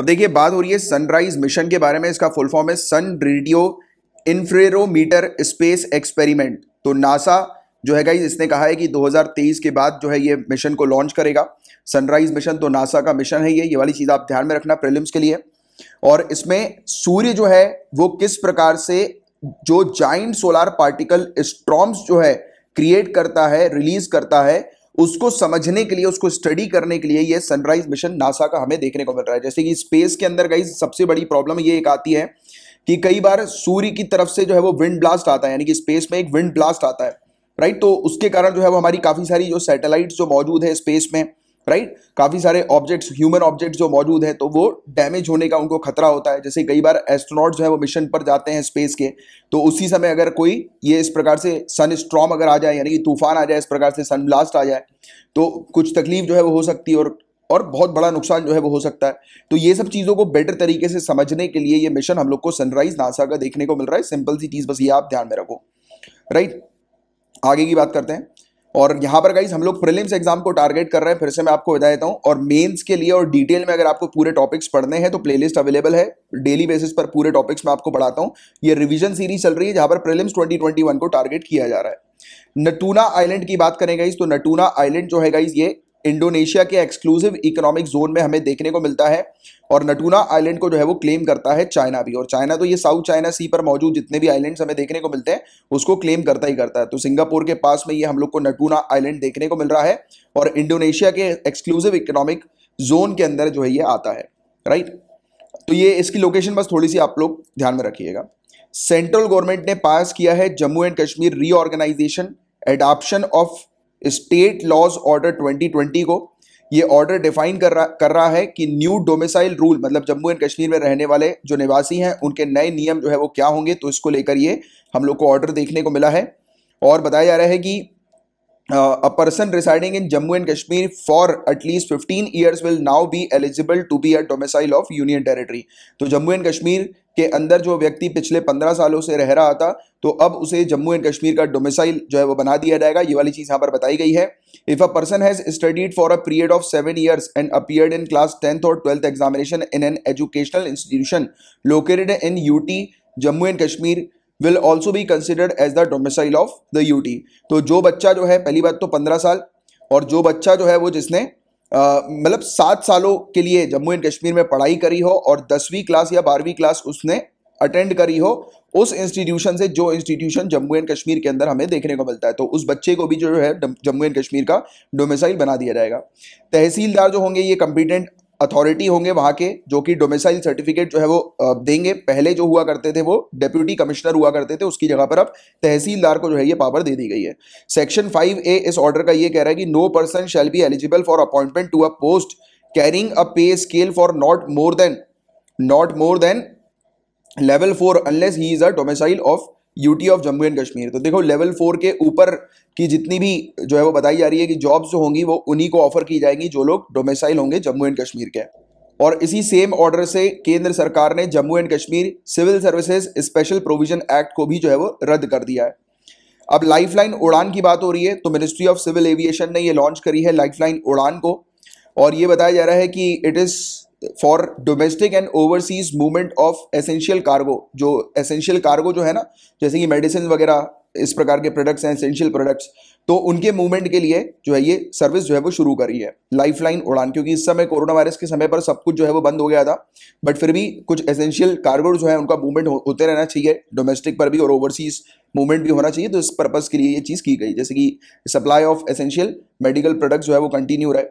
अब देखिए बात हो रही है सनराइज मिशन के बारे में इसका फुल फॉर्म है sun radio interferometer space experiment तो नासा जो है गाइज इसने कहा है कि 2023 के बाद जो है ये मिशन को लॉन्च करेगा सनराइज मिशन तो नासा का मिशन है ये ये वाली चीज़ आप ध्यान में रखना प्रिलिम्स के लिए और इसमें सूर्य जो है वो किस प्रकार से जो जाइंट सोलार पार्टिकल स्ट्रॉम्स जो है क्रिएट करता है रिलीज करता है उसको समझने के लिए उसको स्टडी करने के लिए ये सनराइज मिशन नासा का हमें देखने को मिल रहा है जैसे कि स्पेस के अंदर गई सबसे बड़ी प्रॉब्लम ये एक आती है कि कई बार सूर्य की तरफ से जो है वो विंड ब्लास्ट आता है यानी कि स्पेस में एक विंड ब्लास्ट आता है राइट तो उसके कारण जो है वो हमारी काफ़ी सारी जो सैटेलाइट जो मौजूद है स्पेस में राइट काफ़ी सारे ऑब्जेक्ट्स ह्यूमन ऑब्जेक्ट्स जो मौजूद है तो वो डैमेज होने का उनको खतरा होता है जैसे कई बार एस्ट्रोनॉट जो है वो मिशन पर जाते हैं स्पेस के तो उसी समय अगर कोई ये इस प्रकार से सन स्ट्रॉम अगर आ जाए यानी कि तूफान आ जाए इस प्रकार से सन ब्लास्ट आ जाए तो कुछ तकलीफ जो है वो हो सकती है और और बहुत बड़ा नुकसान जो है वो हो सकता है तो ये सब चीज़ों को बेटर तरीके से समझने के लिए ये मिशन हम लोग को सनराइज नासा का देखने को मिल रहा है सिंपल सी चीज़ बस ये आप ध्यान में रखो राइट आगे की बात करते हैं और यहाँ पर गाइज हम लोग प्रिलिम्स एग्जाम को टारगेट कर रहे हैं फिर से मैं आपको बता देता हूँ और मेंस के लिए और डिटेल में अगर आपको पूरे टॉपिक्स पढ़ने हैं तो प्लेलिस्ट अवेलेबल है डेली बेसिस पर पूरे टॉपिक्स में आपको पढ़ाता हूँ ये रिविजन सीरीज चल रही है जहाँ पर प्रिलिम्स 2021 को टारगेट किया जा रहा है नटूना आइलैंड की बात करें गाइज तो नटूना आइलैंड जो है गाइज ये इंडोनेशिया के एक्सक्लूसिव इकोनॉमिक जोन में हमें देखने को मिलता है और नटूना आइलैंड को जो है वो क्लेम करता है चाइना भी और चाइना तो ये साउथ चाइना सी पर मौजूद जितने भी आइलैंड्स हमें देखने को मिलते हैं उसको क्लेम करता ही करता है तो सिंगापुर के पास में ये हम लोग को नटूना आइलैंड देखने को मिल रहा है और इंडोनेशिया के एक्सक्लूसिव इकोनॉमिक जोन के अंदर जो है ये आता है राइट तो ये इसकी लोकेशन बस थोड़ी सी आप लोग ध्यान में रखिएगा सेंट्रल गवर्नमेंट ने पास किया है Jammu and Kashmir reorganisation adaptation of state laws order 2020 को ये ऑर्डर डिफाइन कर रहा कर रहा है कि न्यू डोमिसाइल रूल मतलब जम्मू एंड कश्मीर में रहने वाले जो निवासी हैं उनके नए नियम जो है वो क्या होंगे तो इसको लेकर ये हम लोग को ऑर्डर देखने को मिला है और बताया जा रहा है कि Uh, a person residing in Jammu and Kashmir for at least 15 years will now be eligible to be a domicile of Union Territory. तो जम्मू एंड कश्मीर के अंदर जो व्यक्ति पिछले पंद्रह सालों से रह रहा था तो अब उसे जम्मू एंड कश्मीर का डोमिसाइल जो है वो बना दिया जाएगा ये वाली चीज़ यहाँ पर बताई गई है if a person has studied for a period of seven years and appeared in class tenth और twelfth examination in an educational institution located in UT Jammu and Kashmir will also be considered as the domicile of the T तो जो बच्चा जो है पहली बात तो पंद्रह साल और जो बच्चा जो है वो जिसने मतलब सात सालों के लिए जम्मू एंड कश्मीर में पढ़ाई करी हो और दसवीं क्लास या बारहवीं क्लास उसने अटेंड करी हो उस इंस्टीट्यूशन से जो इंस्टीट्यूशन जम्मू एंड कश्मीर के अंदर हमें देखने को मिलता है तो उस बच्चे को भी जो है जम्मू एंड कश्मीर का डोमिसाइल बना दिया जाएगा तहसीलदार जो होंगे ये कम्पिटेंट अथॉरिटी होंगे वहां के जो कि डोमिसाइल सर्टिफिकेट जो है वो देंगे पहले जो हुआ करते थे वो डेप्यूटी कमिश्नर हुआ करते थे उसकी जगह पर अब तहसीलदार को जो है ये पावर दे दी गई है सेक्शन फाइव ए इस ऑर्डर का ये कह रहा है कि no person shall be eligible for appointment to a post carrying a pay scale for not more than not more than level four unless he is a domicile of UT of Jammu and Kashmir तो देखो level four के ऊपर की जितनी भी जो है वो बताई जा रही है कि जॉब्स जो होंगी वो उन्हीं को ऑफर की जाएंगी जो लोग डोमेसाइल होंगे जम्मू एंड कश्मीर के और इसी सेम ऑर्डर से केंद्र सरकार ने Jammu and Kashmir civil services special provision act को भी जो है वो रद्द कर दिया है अब लाइफलाइन उड़ान की बात हो रही है तो मिनिस्ट्री ऑफ सिविल एविएशन ने ये लॉन्च करी है लाइफलाइन उड़ान को और ये बताया जा रहा है कि it is for domestic and overseas movement of essential cargo जो एसेंशियल कार्गो जो है ना जैसे कि मेडिसिन वगैरह इस प्रकार के प्रोडक्ट्स हैं एसेंशियल प्रोडक्ट्स तो उनके मूवमेंट के लिए जो है ये सर्विस जो है वो शुरू करी है लाइफलाइन उड़ान क्योंकि इस समय कोरोना वायरस के समय पर सब कुछ जो है वो बंद हो गया था बट फिर भी कुछ एसेंशियल कार्गो जो है उनका मूवमेंट हो, होते रहना चाहिए डोमेस्टिक पर भी और ओवरसीज मूवमेंट भी होना चाहिए तो इस पर्पज़ के लिए ये चीज़ की गई जैसे कि supply of essential medical products जो है वो कंटिन्यू रहे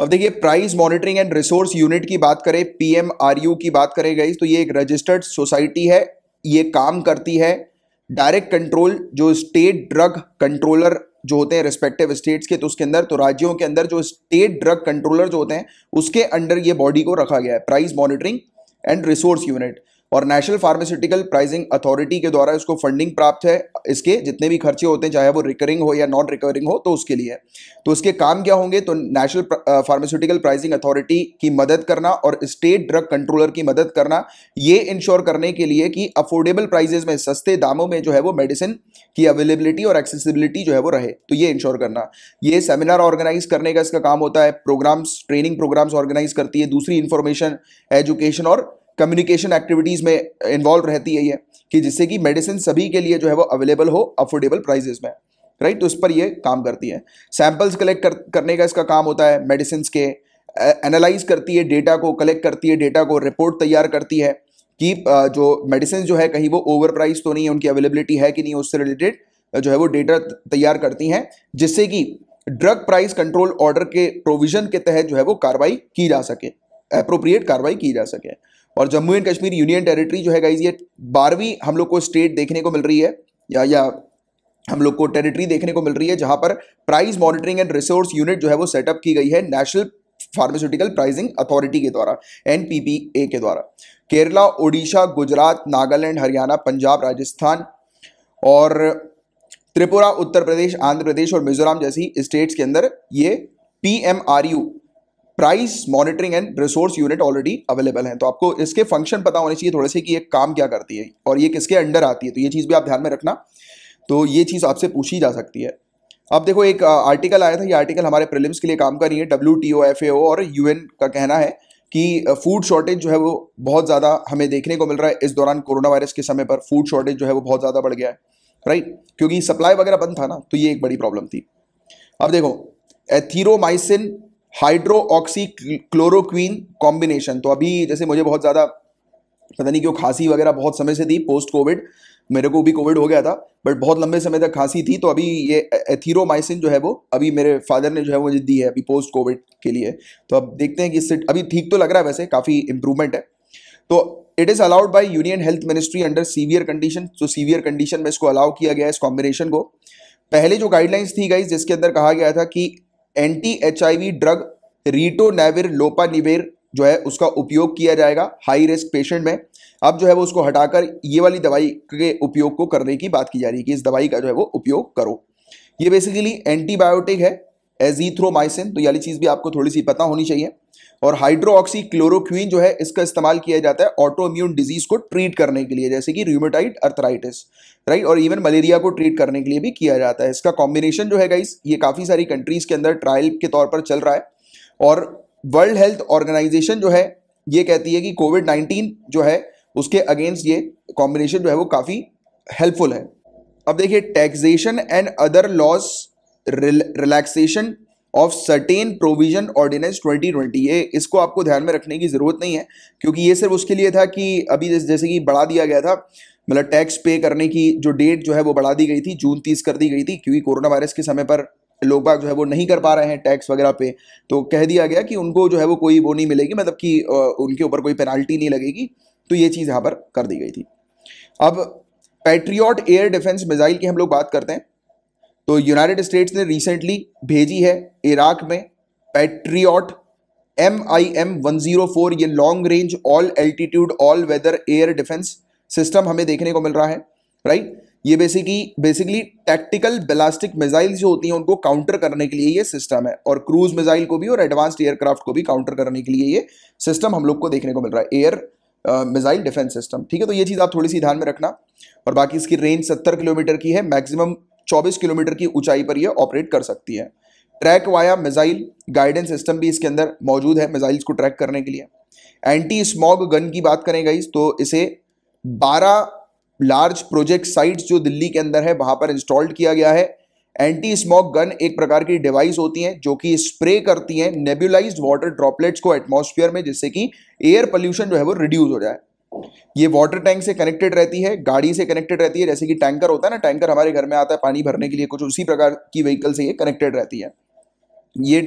अब देखिए price monitoring and resource unit की बात करें पीएमआरयू की बात करें गई तो ये एक रजिस्टर्ड सोसाइटी है ये काम करती है डायरेक्ट कंट्रोल जो स्टेट ड्रग कंट्रोलर जो होते हैं रिस्पेक्टिव स्टेट्स के तो उसके अंदर तो राज्यों के अंदर जो स्टेट ड्रग कंट्रोलर जो होते हैं उसके अंडर ये बॉडी को रखा गया है price monitoring and resource unit और नेशनल फार्मास्यूटिकल प्राइसिंग अथॉरिटी के द्वारा इसको फंडिंग प्राप्त है इसके जितने भी खर्चे होते हैं चाहे वो रिकरिंग हो या नॉन रिकरिंग हो तो उसके लिए तो इसके काम क्या होंगे तो नेशनल फार्मास्यूटिकल प्राइसिंग अथॉरिटी की मदद करना और स्टेट ड्रग कंट्रोलर की मदद करना ये इंश्योर करने के लिए कि अफोर्डेबल प्राइजेज में सस्ते दामों में जो है वो मेडिसिन की अवेलेबिलिटी और एक्सेसिबिलिटी जो है वो रहे तो ये इंश्योर करना ये सेमिनार ऑर्गेनाइज करने का इसका काम होता है प्रोग्राम्स ट्रेनिंग प्रोग्राम्स ऑर्गेनाइज करती है दूसरी इंफॉर्मेशन एजुकेशन और कम्युनिकेशन एक्टिविटीज़ में इन्वॉल्व uh, रहती है ये कि जिससे कि मेडिसिन सभी के लिए जो है वो अवेलेबल हो अफोर्डेबल प्राइजेस में राइट तो उस पर ये काम करती है सैम्पल्स कलेक्ट कर, करने का इसका काम होता है मेडिसिन के एनालाइज करती है डेटा को कलेक्ट करती है डेटा को रिपोर्ट तैयार करती है कि जो मेडिसिन जो है कहीं वो ओवर प्राइस तो नहीं है उनकी अवेलेबिलिटी है कि नहीं उससे रिलेटेड जो है वो डेटा तैयार करती हैं जिससे कि ड्रग प्राइस कंट्रोल ऑर्डर के प्रोविजन के तहत जो है वो कार्रवाई की जा सके अप्रोप्रिएट कार्रवाई की जा सके और Jammu and Kashmir union territory जो है गाइज ये बारहवीं हम लोग को स्टेट देखने को मिल रही है या या हम लोग को टेरिटरी देखने को मिल रही है जहां पर price monitoring and resource unit जो है वो सेटअप की गई है नेशनल फार्मास्यूटिकल प्राइसिंग अथॉरिटी के द्वारा एन के द्वारा केरला ओडिशा गुजरात नागालैंड हरियाणा पंजाब राजस्थान और त्रिपुरा उत्तर प्रदेश आंध्र प्रदेश और मिजोरम जैसी स्टेट्स के अंदर ये P M R U price monitoring and resource unit already available हैं तो आपको इसके फंक्शन पता होने चाहिए थोड़े से कि ये काम क्या करती है और ये किसके अंडर आती है तो ये चीज़ भी आप ध्यान में रखना तो ये चीज़ आपसे पूछी जा सकती है अब देखो एक आर्टिकल आया था ये आर्टिकल हमारे प्रिलिम्स के लिए काम कर रही है W T O F A और यू का कहना है कि फूड शॉर्टेज जो है वो बहुत ज़्यादा हमें देखने को मिल रहा है इस दौरान कोरोना वायरस के समय पर फूड शॉर्टेज जो है वो बहुत ज़्यादा बढ़ गया है राइट क्योंकि सप्लाई वगैरह बंद था ना तो ये एक बड़ी प्रॉब्लम थी अब देखो azithromycin hydroxychloroquine combination तो अभी जैसे मुझे बहुत ज़्यादा पता नहीं क्यों खांसी वगैरह बहुत समय से थी पोस्ट कोविड मेरे को भी कोविड हो गया था बट बहुत लंबे समय तक खांसी थी तो अभी ये एथीरोमाइसिन जो है वो अभी मेरे फादर ने जो है मुझे दी है अभी पोस्ट कोविड के लिए तो अब देखते हैं कि इससे अभी ठीक तो लग रहा है वैसे काफ़ी इंप्रूवमेंट है तो it is allowed by union health ministry under severe condition तो सीवियर कंडीशन में इसको अलाउ किया गया है इस कॉम्बिनेशन को पहले जो गाइडलाइंस थी गई जिसके अंदर कहा गया था कि anti HIV drug ritonavir lopinavir जो है उसका उपयोग किया जाएगा हाई रिस्क पेशेंट में अब जो है वो उसको हटाकर ये वाली दवाई के उपयोग को करने की बात की जा रही है कि इस दवाई का जो है वो उपयोग करो ये बेसिकली एंटीबायोटिक है एजीथ्रोमाइसिन तो ये वाली चीज़ भी आपको थोड़ी सी पता होनी चाहिए और हाइड्रोक्सी क्लोरोक्वीन जो है इसका इस्तेमाल किया जाता है ऑटो इम्यून डिजीज को ट्रीट करने के लिए जैसे कि र्यूमेटाइड अर्थराइटिस राइट और इवन मलेरिया को ट्रीट करने के लिए भी किया जाता है इसका कॉम्बिनेशन जो है गाइस ये काफ़ी सारी कंट्रीज़ के अंदर ट्रायल के तौर पर चल रहा है और वर्ल्ड हेल्थ ऑर्गेनाइजेशन जो है ये कहती है कि कोविड नाइन्टीन जो है उसके अगेंस्ट ये कॉम्बिनेशन जो है वो काफ़ी हेल्पफुल है अब देखिए taxation and other laws relaxation of certain provision ordinance 2020 ये इसको आपको ध्यान में रखने की ज़रूरत नहीं है क्योंकि ये सिर्फ उसके लिए था कि अभी जैसे कि बढ़ा दिया गया था मतलब टैक्स पे करने की जो डेट जो है वो बढ़ा दी गई थी जून तीस कर दी गई थी क्योंकि कोरोना वायरस के समय पर लोग बाग जो है वो नहीं कर पा रहे हैं टैक्स वगैरह पे तो कह दिया गया कि उनको जो है वो कोई वो नहीं मिलेगी मतलब कि उनके ऊपर कोई पेनाल्टी नहीं लगेगी तो ये चीज़ यहाँ पर कर दी गई थी अब पैट्रियॉट एयर डिफेंस मिसाइल की हम लोग बात करते हैं तो यूनाइटेड स्टेट्स ने रिसेंटली भेजी है इराक में Patriot M I M one zero four ये long range all altitude all weather air defence system हमें देखने को मिल रहा है राइट ये basically basically tactical ballistic missile जो होती हैं उनको काउंटर करने के लिए ये सिस्टम है और क्रूज मिजाइल को भी और एडवांस्ड एयरक्राफ्ट को भी काउंटर करने के लिए ये सिस्टम हम लोग को देखने को मिल रहा है एयर मिजाइल डिफेंस सिस्टम ठीक है तो ये चीज़ आप थोड़ी सी ध्यान में रखना और बाकी इसकी रेंज सत्तर किलोमीटर की है मैक्सिमम 24 किलोमीटर की ऊंचाई पर यह ऑपरेट कर सकती है track via missile guidance system भी इसके अंदर मौजूद है मिजाइल्स को ट्रैक करने के लिए एंटी स्मॉग गन की बात करें गई तो इसे 12 लार्ज प्रोजेक्ट साइट्स जो दिल्ली के अंदर है वहां पर इंस्टॉल्ड किया गया है एंटी स्मॉक गन एक प्रकार की डिवाइस होती है जो कि स्प्रे करती हैं नेब्यूलाइज वाटर ड्रॉपलेट्स को एटमॉस्फेयर में जिससे कि एयर पोल्यूशन जो है वो रिड्यूस हो जाए ये वाटर टैंक से कनेक्टेड रहती है गाड़ी से कनेक्टेड रहती है जैसे कि टैंकर होता है ना टैंकर हमारे घर में आता है पानी भरने के लिए कुछ उसी प्रकार की व्हीकल से ये कनेक्टेड रहती है ये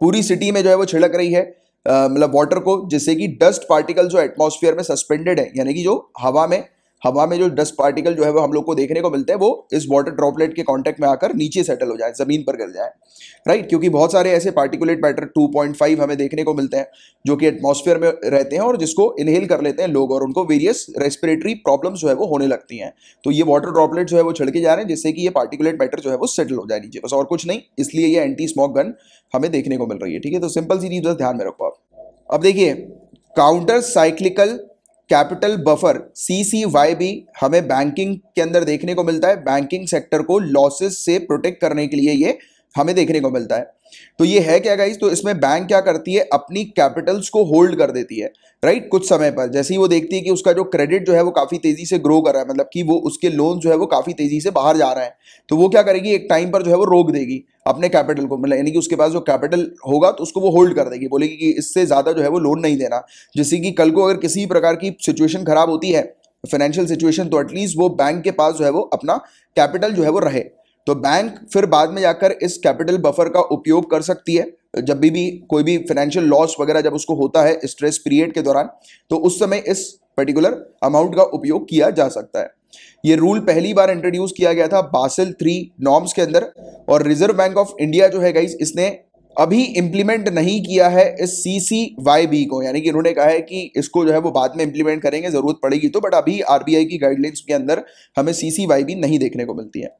पूरी सिटी में जो है वो छिड़क रही है मतलब वाटर को जिससे कि डस्ट पार्टिकल जो एटमोसफियर में सस्पेंडेड है यानी कि जो हवा में हवा में जो डस्ट पार्टिकल जो है वो हम लोग को देखने को मिलते हैं वो इस वाटर ड्रॉपलेट के कांटेक्ट में आकर नीचे सेटल हो जाए ज़मीन पर गिर जाए राइट क्योंकि बहुत सारे ऐसे पार्टिकुलेट मैटर 2.5 हमें देखने को मिलते हैं जो कि एटमॉस्फेयर में रहते हैं और जिसको इनहेल कर लेते हैं लोग और उनको वेरियस रेस्पिरेटरी प्रॉब्लम जो है वो होने लगती है तो ये वाटर ड्रॉपलेट जो है वो छिड़के जा रहे हैं जिससे कि ये पार्टिकुलेट मैटर जो है वो सेटल हो जाए नीचे बस और कुछ नहीं इसलिए ये एंटी स्मॉक गन हमें देखने को मिल रही है ठीक है तो सिंपल सी चीज़ ध्यान में रखो आप अब देखिए counter cyclical capital buffer C C Y B हमें बैंकिंग के अंदर देखने को मिलता है बैंकिंग सेक्टर को लॉसेस से प्रोटेक्ट करने के लिए ये हमें देखने को मिलता है तो ये है क्या गाइज तो इसमें बैंक क्या करती है अपनी कैपिटल्स को होल्ड कर देती है राइट right? कुछ समय पर जैसे ही वो देखती है कि उसका जो क्रेडिट जो है वो काफ़ी तेज़ी से ग्रो कर रहा है मतलब कि वो उसके लोन जो है वो काफ़ी तेज़ी से बाहर जा रहा है तो वो क्या करेगी एक टाइम पर जो है वो रोक देगी अपने कैपिटल को मतलब यानी कि उसके पास जो कैपिटल होगा तो उसको वो होल्ड कर देगी बोलेगी कि इससे ज़्यादा जो है वो लोन नहीं देना जिससे कि कल को अगर किसी प्रकार की सिचुएशन ख़राब होती है फाइनेंशियल सिचुएशन तो एटलीस्ट वो बैंक के पास जो है वो अपना कैपिटल जो है वो रहे तो बैंक फिर बाद में जाकर इस कैपिटल बफर का उपयोग कर सकती है जब भी भी कोई भी फाइनेंशियल लॉस वगैरह जब उसको होता है स्ट्रेस पीरियड के दौरान तो उस समय इस पर्टिकुलर अमाउंट का उपयोग किया जा सकता है ये रूल पहली बार इंट्रोड्यूस किया गया था बासिल थ्री नॉर्म्स के अंदर और रिजर्व बैंक ऑफ इंडिया जो है गाइस इसने अभी इंप्लीमेंट नहीं किया है इस सी सी वाई बी को यानी कि उन्होंने कहा है कि इसको जो है वो बाद में इंप्लीमेंट करेंगे जरूरत पड़ेगी तो बट अभी आरबीआई की गाइडलाइंस के अंदर हमें सी सी वाई बी नहीं देखने को मिलती है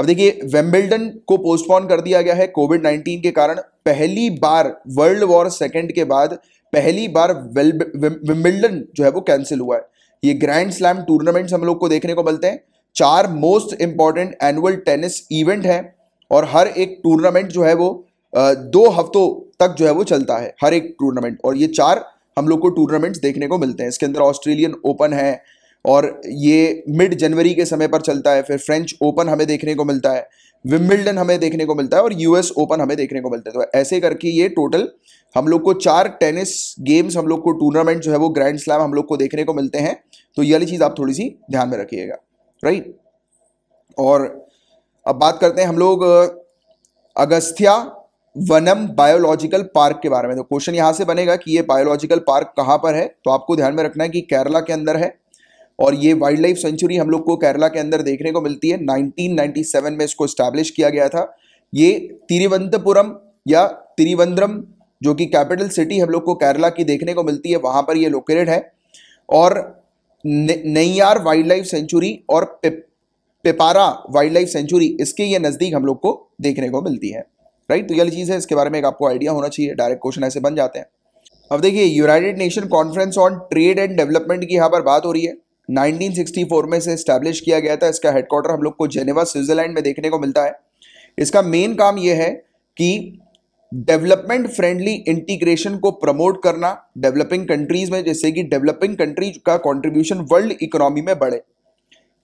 अब देखिए वेम्बल्टन को पोस्टपोन कर दिया गया है कोविड नाइन्टीन के कारण पहली बार वर्ल्ड वॉर सेकेंड के बाद पहली बार विम्बल्डन जो है वो कैंसिल हुआ है ये ग्रैंड स्लैम टूर्नामेंट्स हम लोग को देखने को मिलते हैं चार most important annual tennis event है और हर एक टूर्नामेंट जो है वो दो हफ्तों तक जो है वो चलता है हर एक टूर्नामेंट और ये चार हम लोग को टूर्नामेंट्स देखने को मिलते हैं इसके अंदर ऑस्ट्रेलियन ओपन है और ये मिड जनवरी के समय पर चलता है फिर फ्रेंच ओपन हमें देखने को मिलता है विम्बिल्डन हमें देखने को मिलता है और यूएस ओपन हमें देखने को मिलता है तो ऐसे करके ये टोटल हम लोग को चार टेनिस गेम्स हम लोग को टूर्नामेंट जो है वो ग्रैंड स्लैम हम लोग को देखने को मिलते हैं तो ये वाली चीज़ आप थोड़ी सी ध्यान में रखिएगा राइट और अब बात करते हैं हम लोग अगस्थिया वनम बायोलॉजिकल पार्क के बारे में तो क्वेश्चन यहाँ से बनेगा कि ये बायोलॉजिकल पार्क कहाँ पर है तो आपको ध्यान में रखना है कि केरला के अंदर है और ये वाइल्ड लाइफ सेंचुरी हम लोग को केरला के अंदर देखने को मिलती है 1997 में इसको स्टैब्लिश किया गया था ये तिरुवंतपुरम या तिरुवंद्रम जो कि कैपिटल सिटी हम लोग को केरला की देखने को मिलती है वहाँ पर ये लोकेटेड है और नैयार वाइल्ड लाइफ सेंचुरी और पिप, पिपारा वाइल्ड लाइफ सेंचुरी इसके ये नज़दीक हम लोग को देखने को मिलती है राइट तो ये चीज़ है इसके बारे में एक आपको आइडिया होना चाहिए डायरेक्ट क्वेश्चन ऐसे बन जाते हैं अब देखिए united nation conference on trade and development की यहाँ पर बात हो रही है 1964 में से इस्टेब्लिश किया गया था इसका हेडक्वार्टर हम लोग को जेनेवा स्विट्जरलैंड में देखने को मिलता है इसका मेन काम यह है कि डेवलपमेंट फ्रेंडली इंटीग्रेशन को प्रमोट करना डेवलपिंग कंट्रीज में जैसे कि डेवलपिंग कंट्री का कंट्रीब्यूशन वर्ल्ड इकोनॉमी में बढ़े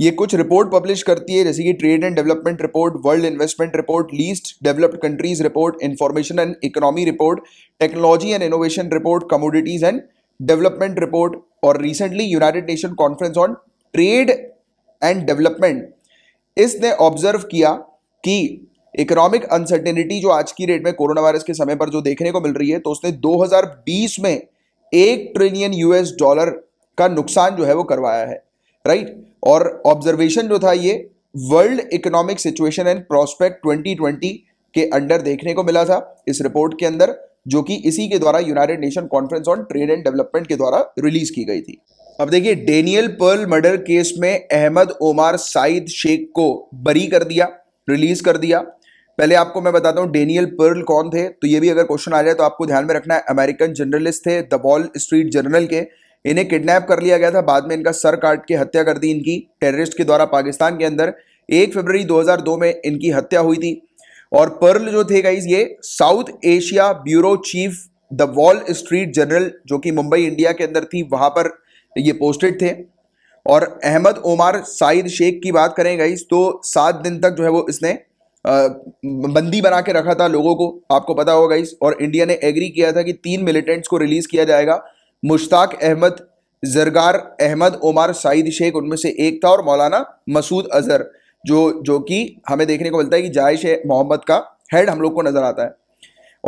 ये कुछ रिपोर्ट पब्लिश करती है जैसे कि trade and development report world investment report least developed countries report information and economy report technology and innovation report commodities and development report और recently united nation conference on trade and development इसने observe किया कि economic uncertainty जो आज की rate में corona virus के समय पर जो देखने को मिल रही है तो उसने 2020 में एक ट्रिलियन यूएस डॉलर का नुकसान जो है वो करवाया है राइट और ऑब्जर्वेशन जो था ये world economic situation and prospect 2020 के अंडर देखने को मिला था इस रिपोर्ट के अंदर जो कि इसी के द्वारा united nation conference on trade and development के द्वारा रिलीज की गई थी अब देखिए डेनियल पर्ल मर्डर केस में अहमद ओमार साइद शेख को बरी कर दिया रिलीज कर दिया पहले आपको मैं बताता हूँ डेनियल पर्ल कौन थे तो ये भी अगर क्वेश्चन आ जाए तो आपको ध्यान में रखना है अमेरिकन जर्नलिस्ट थे द वॉल स्ट्रीट जर्नल के इन्हें किडनैप कर लिया गया था बाद में इनका सर काट के हत्या कर दी इनकी टेररिस्ट के द्वारा पाकिस्तान के अंदर एक फरवरी 2002 में इनकी हत्या हुई थी और पर्ल जो थे गाइज ये south Asia bureau chief the wall street general जो कि मुंबई इंडिया के अंदर थी वहां पर ये पोस्टेड थे और अहमद ओमार साइद शेख की बात करें गाइज तो सात दिन तक जो है वो इसने बंदी बना के रखा था लोगों को आपको पता होगा गाइज और इंडिया ने एग्री किया था कि तीन मिलिटेंट्स को रिलीज किया जाएगा मुश्ताक अहमद जरगार अहमद ओमार साइद शेख उनमें से एक था और मौलाना मसूद अजहर जो जो कि हमें देखने को मिलता है कि जायश मोहम्मद का हेड हम लोग को नज़र आता है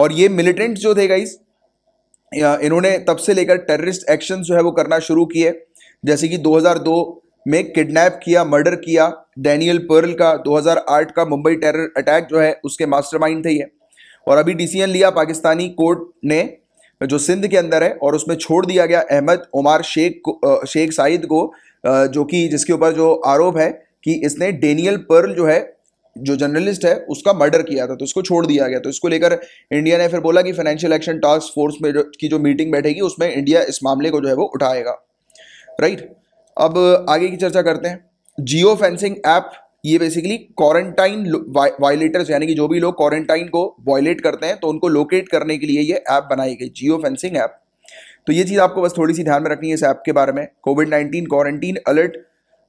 और ये मिलिटेंट्स जो थे गाइस इन्होंने तब से लेकर टेररिस्ट एक्शन जो है वो करना शुरू किए जैसे कि 2002 में किडनैप किया मर्डर किया डैनियल पर्ल का 2008 का मुंबई टेरर अटैक जो है उसके मास्टरमाइंड थे ये और अभी डिसीजन लिया पाकिस्तानी कोर्ट ने जो सिंध के अंदर है और उसमें छोड़ दिया गया अहमद उमार शेख को शेख साइद को जो कि जिसके ऊपर जो आरोप है कि इसने डेनियल पर्ल जो है जो जर्नलिस्ट है उसका मर्डर किया था तो इसको छोड़ दिया गया तो इसको लेकर इंडिया ने फिर बोला कि फाइनेंशियल एक्शन टास्क फोर्स में जो की जो मीटिंग बैठेगी उसमें इंडिया इस मामले को जो है वो उठाएगा राइट अब आगे की चर्चा करते हैं जियो फेंसिंग ऐप ये बेसिकली क्वारंटाइन वायलेटर्स यानी कि जो भी लोग क्वारंटाइन को वायलेट करते हैं तो उनको लोकेट करने के लिए ये ऐप बनाई गई जियो फेंसिंग ऐप तो ये चीज़ आपको बस थोड़ी सी ध्यान में रखनी है इस ऐप के बारे में covid nineteen quarantine alert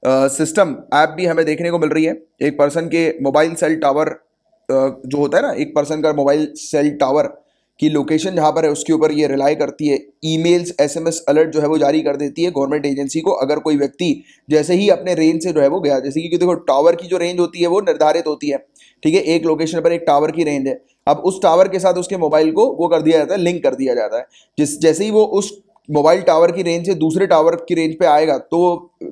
system app भी हमें देखने को मिल रही है एक पर्सन के मोबाइल सेल टावर जो होता है ना एक पर्सन का मोबाइल सेल टावर की लोकेशन जहाँ पर है उसके ऊपर ये रिलाई करती है ईमेल्स एसएमएस अलर्ट जो है वो जारी कर देती है गवर्नमेंट एजेंसी को अगर कोई व्यक्ति जैसे ही अपने रेंज से जो है वो गया जैसे कि देखो टावर की जो रेंज होती है वो निर्धारित होती है ठीक है एक लोकेशन पर एक टावर की रेंज है अब उस टावर के साथ उसके मोबाइल को वो कर दिया जाता है लिंक कर दिया जाता है जिस जैसे ही वो उस मोबाइल टावर की रेंज से दूसरे टावर की रेंज पे आएगा तो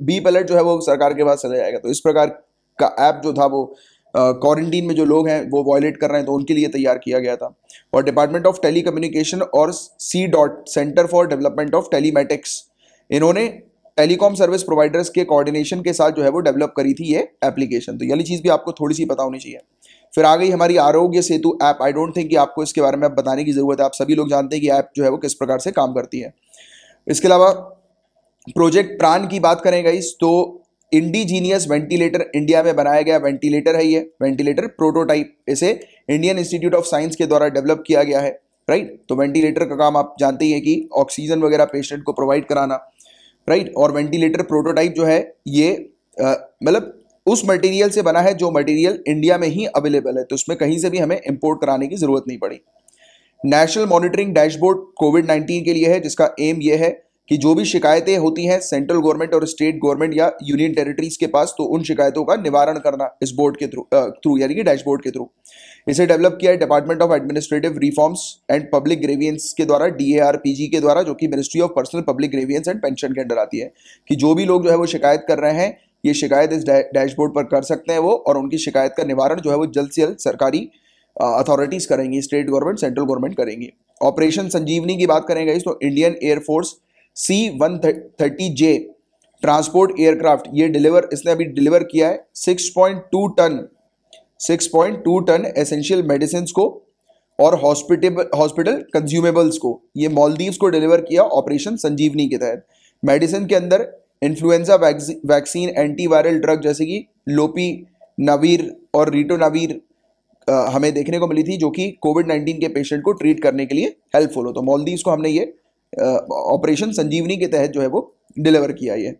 बी पलट जो है वो सरकार के पास चला जाएगा तो इस प्रकार का ऐप जो था वो क्वारंटीन में जो लोग हैं वो वॉयलेट कर रहे हैं तो उनके लिए तैयार किया गया था और डिपार्टमेंट ऑफ टेली और C dot centre for development of telematics इन्होंने टेलीकॉम सर्विस प्रोवाइडर्स के कोऑर्डिनेशन के साथ जो है वो डेवलप करी थी ये एप्लीकेशन तो यही चीज़ भी आपको थोड़ी सी पता होनी चाहिए फिर आ गई हमारी Aarogya Setu app I don't think कि आपको इसके बारे में आप बताने की ज़रूरत है आप सभी लोग जानते हैं कि ऐप जो है वो किस प्रकार से काम करती है इसके अलावा प्रोजेक्ट प्राण की बात करें गई तो इंडिजीनियस वेंटिलेटर इंडिया में बनाया गया वेंटिलेटर है ये वेंटिलेटर प्रोटोटाइप इसे इंडियन इंस्टीट्यूट ऑफ साइंस के द्वारा डेवलप किया गया है राइट तो वेंटिलेटर का काम आप जानते ही हैं कि ऑक्सीजन वगैरह पेशेंट को प्रोवाइड कराना राइट और वेंटिलेटर प्रोटोटाइप जो है ये मतलब उस मटेरियल से बना है जो मटेरियल इंडिया में ही अवेलेबल है तो उसमें कहीं से भी हमें इंपोर्ट कराने की ज़रूरत नहीं पड़ी नेशनल मॉनिटरिंग डैशबोर्ड कोविड 19 के लिए है जिसका एम यह है कि जो भी शिकायतें होती हैं सेंट्रल गवर्नमेंट और स्टेट गवर्नमेंट या यूनियन टेरिटरीज के पास तो उन शिकायतों का निवारण करना इस बोर्ड के थ्रू थ्रू यानी कि डैशबोर्ड के थ्रू इसे डेवलप किया है department of administrative reforms and public grievances के द्वारा डी के द्वारा जो कि ministry of personnel public grievances and pension के अंडर आती है कि जो भी लोग जो है वो शिकायत कर रहे हैं ये शिकायत इस डैशबोर्ड पर कर सकते हैं वो और उनकी शिकायत का निवारण जो है वो जल्द से जल्द सरकारी अथॉरिटीज़ करेंगी स्टेट गवर्नमेंट सेंट्रल गवर्नमेंट करेंगी ऑपरेशन संजीवनी की बात करेंगे इस तो Indian air force C one thirty J transport aircraft ये डिलीवर इसने अभी डिलीवर किया है सिक्स पॉइंट टू टन 6.2 टन एसेंशियल मेडिसिन को और हॉस्पिटल हॉस्पिटल कंज्यूमेबल्स को ये मालदीव्स को डिलीवर किया ऑपरेशन संजीवनी के तहत मेडिसिन के अंदर इन्फ्लुएंजा वैक्सीन एंटीवायरल ड्रग जैसे कि लोपी नावीर और रिटोनावीर हमें देखने को मिली थी जो कि कोविड नाइन्टीन के पेशेंट को ट्रीट करने के लिए हेल्पफुल हो तो मालदीव्स को हमने ये ऑपरेशन संजीवनी के तहत जो है वो डिलीवर किया ये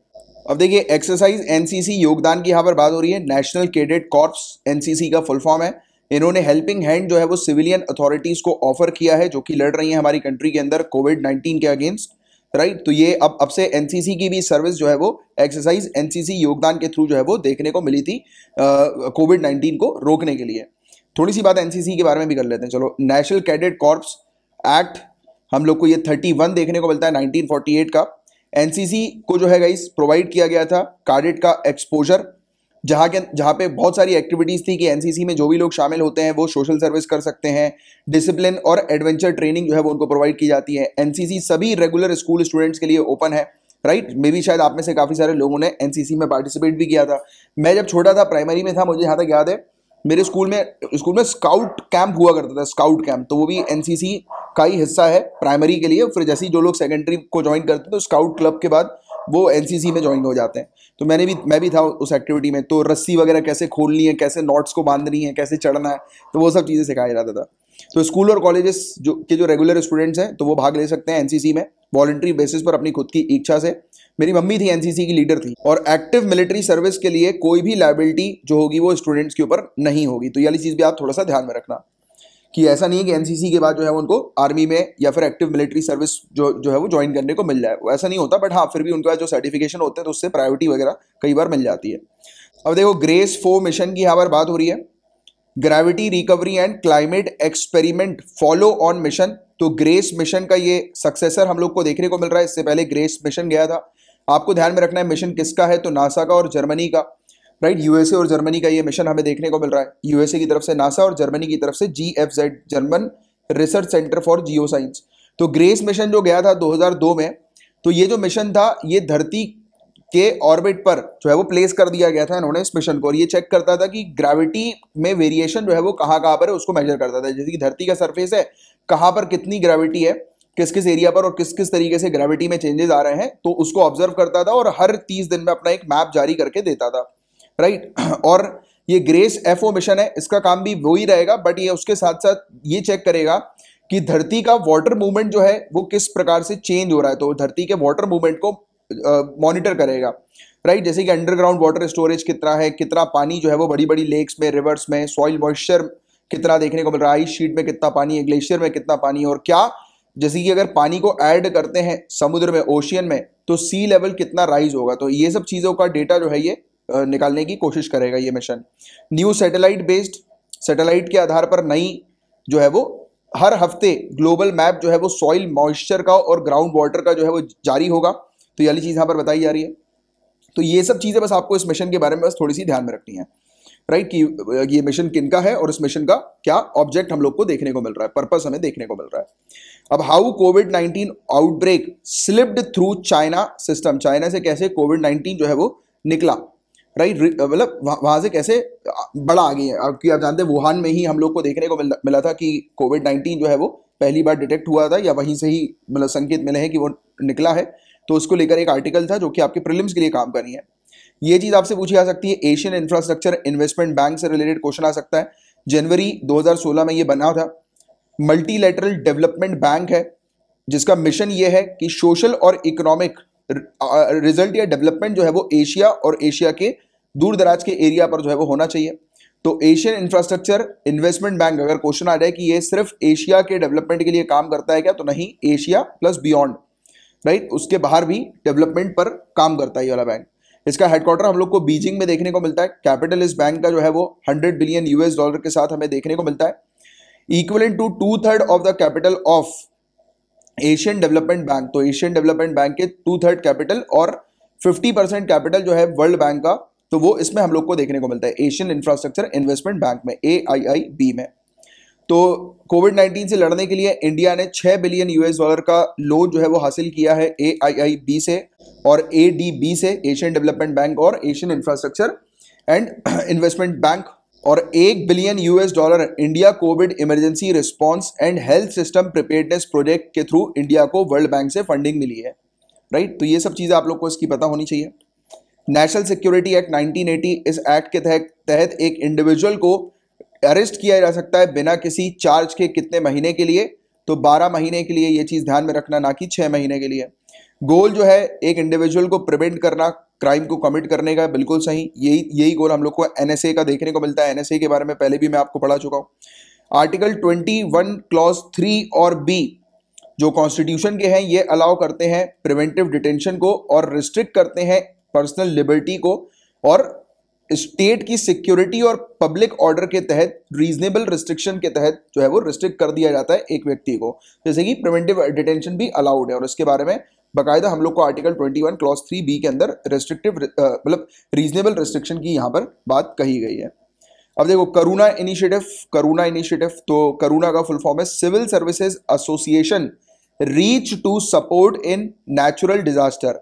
अब देखिए एक्सरसाइज एनसीसी योगदान की यहाँ पर बात हो रही है नेशनल कैडेट कॉर्प्स एनसीसी का फुल फॉर्म है इन्होंने हेल्पिंग हैंड जो है वो सिविलियन अथॉरिटीज़ को ऑफर किया है जो कि लड़ रही है हमारी कंट्री के अंदर कोविड नाइन्टीन के अगेंस्ट राइट तो ये अब अब से एनसीसी की भी सर्विस जो है वो एक्सरसाइज एनसीसी योगदान के थ्रू जो है वो देखने को मिली थी कोविड नाइन्टीन को रोकने के लिए थोड़ी सी बात एनसीसी के बारे में भी कर लेते हैं चलो नेशनल कैडेट कॉर्प्स एक्ट हम लोग को ये थर्टी वन देखने को मिलता है नाइनटीन फोर्टी एट का एनसीसी को जो है गाइस प्रोवाइड किया गया था कार्डेट का एक्सपोजर जहाँ के जहाँ पे बहुत सारी एक्टिविटीज़ थी कि एनसीसी में जो भी लोग शामिल होते हैं वो सोशल सर्विस कर सकते हैं डिसिप्लिन और एडवेंचर ट्रेनिंग जो है वो उनको प्रोवाइड की जाती है एनसीसी सभी रेगुलर स्कूल स्टूडेंट्स के लिए ओपन है राइट मे बी शायद आप में से काफ़ी सारे लोगों ने एनसीसी में पार्टिसिपेट भी किया था मैं जब छोटा था प्राइमरी में था मुझे यहाँ तक याद है मेरे स्कूल में स्कूल में स्काउट कैंप हुआ करता था स्काउट कैंप तो वो भी एनसीसी का ही हिस्सा है प्राइमरी के लिए फिर जैसे ही जो लोग सेकेंडरी को ज्वाइन करते हैं तो स्काउट क्लब के बाद वो एनसीसी में ज्वाइन हो जाते हैं तो मैंने भी मैं भी था उस एक्टिविटी में तो रस्सी वगैरह कैसे खोलनी है कैसे नॉट्स को बांधनी है कैसे चढ़ना है तो वो सब चीज़ें सिखाया जाता था तो स्कूल और कॉलेजेस जो के जो रेगुलर स्टूडेंट्स हैं तो वो भाग ले सकते हैं एनसीसी में वॉल्ट्री बेसिस पर अपनी खुद की इच्छा से मेरी मम्मी थी एनसीसी की लीडर थी और एक्टिव मिलिट्री सर्विस के लिए कोई भी लाइबिलिटी जो होगी वो स्टूडेंट्स के ऊपर नहीं होगी तो ये चीज़ भी आप थोड़ा सा ध्यान में रखना कि ऐसा नहीं है कि एनसीसी के बाद जो है उनको आर्मी में या फिर एक्टिव मिलिट्री सर्विस जो जो है वो ज्वाइन करने को मिल जाए ऐसा नहीं होता बट हाँ फिर भी उनके पास जो सर्टिफिकेशन होते हैं तो उससे प्रायोरिटी वगैरह कई बार मिल जाती है अब देखो ग्रेस फो मिशन की यहाँ पर बात हो रही है gravity recovery and climate experiment follow on mission तो ग्रेस मिशन का ये सक्सेसर हम लोग को देखने को मिल रहा है इससे पहले ग्रेस मिशन गया था आपको ध्यान में रखना है मिशन किसका है तो नासा का और जर्मनी का राइट यूएसए और जर्मनी का ये मिशन हमें देखने को मिल रहा है यूएसए की तरफ से नासा और जर्मनी की तरफ से G F Z German research centre for geoscience तो ग्रेस मिशन जो गया था 2002 में तो ये जो मिशन था ये धरती के ऑर्बिट पर जो है वो प्लेस कर दिया गया था इन्होंने इस मिशन को और ये चेक करता था कि ग्रेविटी में वेरिएशन जो है वो कहाँ कहाँ पर है उसको मेजर करता था जैसे कि धरती का सरफेस है कहाँ पर कितनी ग्रेविटी है किस किस एरिया पर और किस किस तरीके से ग्रेविटी में चेंजेस आ रहे हैं तो उसको ऑब्जर्व करता था और हर तीस दिन में अपना एक मैप जारी करके देता था राइट और ये ग्रेस एफ मिशन है इसका काम भी वही रहेगा बट ये उसके साथ साथ ये चेक करेगा कि धरती का वाटर मूवमेंट जो है वो किस प्रकार से चेंज हो रहा है तो धरती के वाटर मूवमेंट को मॉनिटर करेगा राइट जैसे कि अंडरग्राउंड वाटर स्टोरेज कितना है कितना पानी जो है वो बड़ी बड़ी लेक्स में रिवर्स में सॉइल मॉइस्चर कितना देखने को मिल रहा है आइस शीट में कितना पानी है ग्लेशियर में कितना पानी है और क्या जैसे कि अगर पानी को ऐड करते हैं समुद्र में ओशियन में तो सी लेवल कितना राइज होगा तो ये सब चीज़ों का डेटा जो है ये निकालने की कोशिश करेगा ये mission new satellite based satellite के आधार पर नई जो है वो हर हफ्ते ग्लोबल मैप जो है वो सॉइल मॉइस्चर का और ग्राउंड वाटर का जो है वो जारी होगा तो ये चीज़ यहाँ पर बताई जा रही है तो ये सब चीज़ें बस आपको इस मिशन के बारे में बस थोड़ी सी ध्यान में रखनी है राइट कि ये मिशन किन का है और इस मिशन का क्या ऑब्जेक्ट हम लोग को देखने को मिल रहा है पर्पस हमें देखने को मिल रहा है अब how covid 19 outbreak slipped through China system China से कैसे कोविड 19 जो है वो निकला राइट मतलब वहां से कैसे बड़ा आ गई है क्योंकि आप जानते हैं वुहान में ही हम लोग को देखने को मिला था कि कोविड नाइन्टीन जो है वो पहली बार डिटेक्ट हुआ था या वहीं से ही मतलब संकेत मिले हैं कि वो निकला है तो उसको लेकर एक आर्टिकल था जो कि आपके प्रिलिम्स के लिए काम कर रही है ये चीज आपसे पूछी जा सकती है एशियन इंफ्रास्ट्रक्चर इन्वेस्टमेंट बैंक से रिलेटेड क्वेश्चन आ सकता है जनवरी 2016 में ये बना था मल्टीलेटरल डेवलपमेंट बैंक है जिसका मिशन ये है कि सोशल और इकोनॉमिक रिजल्ट या डेवलपमेंट जो है वो एशिया और एशिया के दूर दराज के एरिया पर जो है वो होना चाहिए तो एशियन इंफ्रास्ट्रक्चर इन्वेस्टमेंट बैंक अगर क्वेश्चन आ जाए कि ये सिर्फ एशिया के डेवलपमेंट के लिए काम करता है क्या तो नहीं एशिया प्लस बियॉन्ड राइट उसके बाहर भी डेवलपमेंट पर काम करता है ये वाला बैंक इसका हेडक्वार्टर हम लोग को बीजिंग में देखने को मिलता है कैपिटल इस बैंक का जो है वो हंड्रेड बिलियन यूएस डॉलर के साथ हमें देखने को मिलता है equivalent to two third of the capital of Asian development bank तो एशियन डेवलपमेंट बैंक के टू थर्ड कैपिटल और 50 परसेंट कैपिटल जो है वर्ल्ड बैंक का तो वो इसमें हम लोग को देखने को मिलता है एशियन इंफ्रास्ट्रक्चर इन्वेस्टमेंट बैंक में ए में तो कोविड 19 से लड़ने के लिए इंडिया ने 6 बिलियन यूएस डॉलर का लोन जो है वो हासिल किया है ए से और ए से एशियन डेवलपमेंट बैंक और Asian infrastructure and investment bank और एक billion US dollar India covid emergency response and health system preparedness project के थ्रू इंडिया को वर्ल्ड बैंक से फंडिंग मिली है राइट तो ये सब चीज़ें आप लोग को इसकी पता होनी चाहिए नेशनल सिक्योरिटी एक्ट 1980 इस एक्ट के तहत तहत एक इंडिविजुअल को अरेस्ट किया जा सकता है बिना किसी चार्ज के कितने महीने के लिए तो 12 महीने के लिए ये चीज़ ध्यान में रखना ना कि 6 महीने के लिए गोल जो है एक इंडिविजुअल को प्रिवेंट करना क्राइम को कमिट करने का बिल्कुल सही यही यही गोल हम लोग को एनएसए का देखने को मिलता है एनएसए के बारे में पहले भी मैं आपको पढ़ा चुका हूं आर्टिकल 21 क्लॉज थ्री और बी जो कॉन्स्टिट्यूशन के हैं ये अलाउ करते हैं प्रिवेंटिव डिटेंशन को और रिस्ट्रिक्ट करते हैं पर्सनल लिबर्टी को और स्टेट की सिक्योरिटी और पब्लिक ऑर्डर के तहत रीजनेबल रिस्ट्रिक्शन के तहत जो है वो रिस्ट्रिक्ट कर दिया जाता है एक व्यक्ति को जैसे कि प्रिवेंटिव डिटेंशन भी अलाउड है और इसके बारे में बकायदा हम लोग को आर्टिकल 21 क्लॉस थ्री बी के अंदर रेस्ट्रिक्टिव मतलब रीजनेबल रिस्ट्रिक्शन की यहाँ पर बात कही गई है अब देखो करुणा इनिशिएटिव करुणा इनिशिएटिव तो करुणा का फुल फॉर्म है civil services association reach to support in natural disaster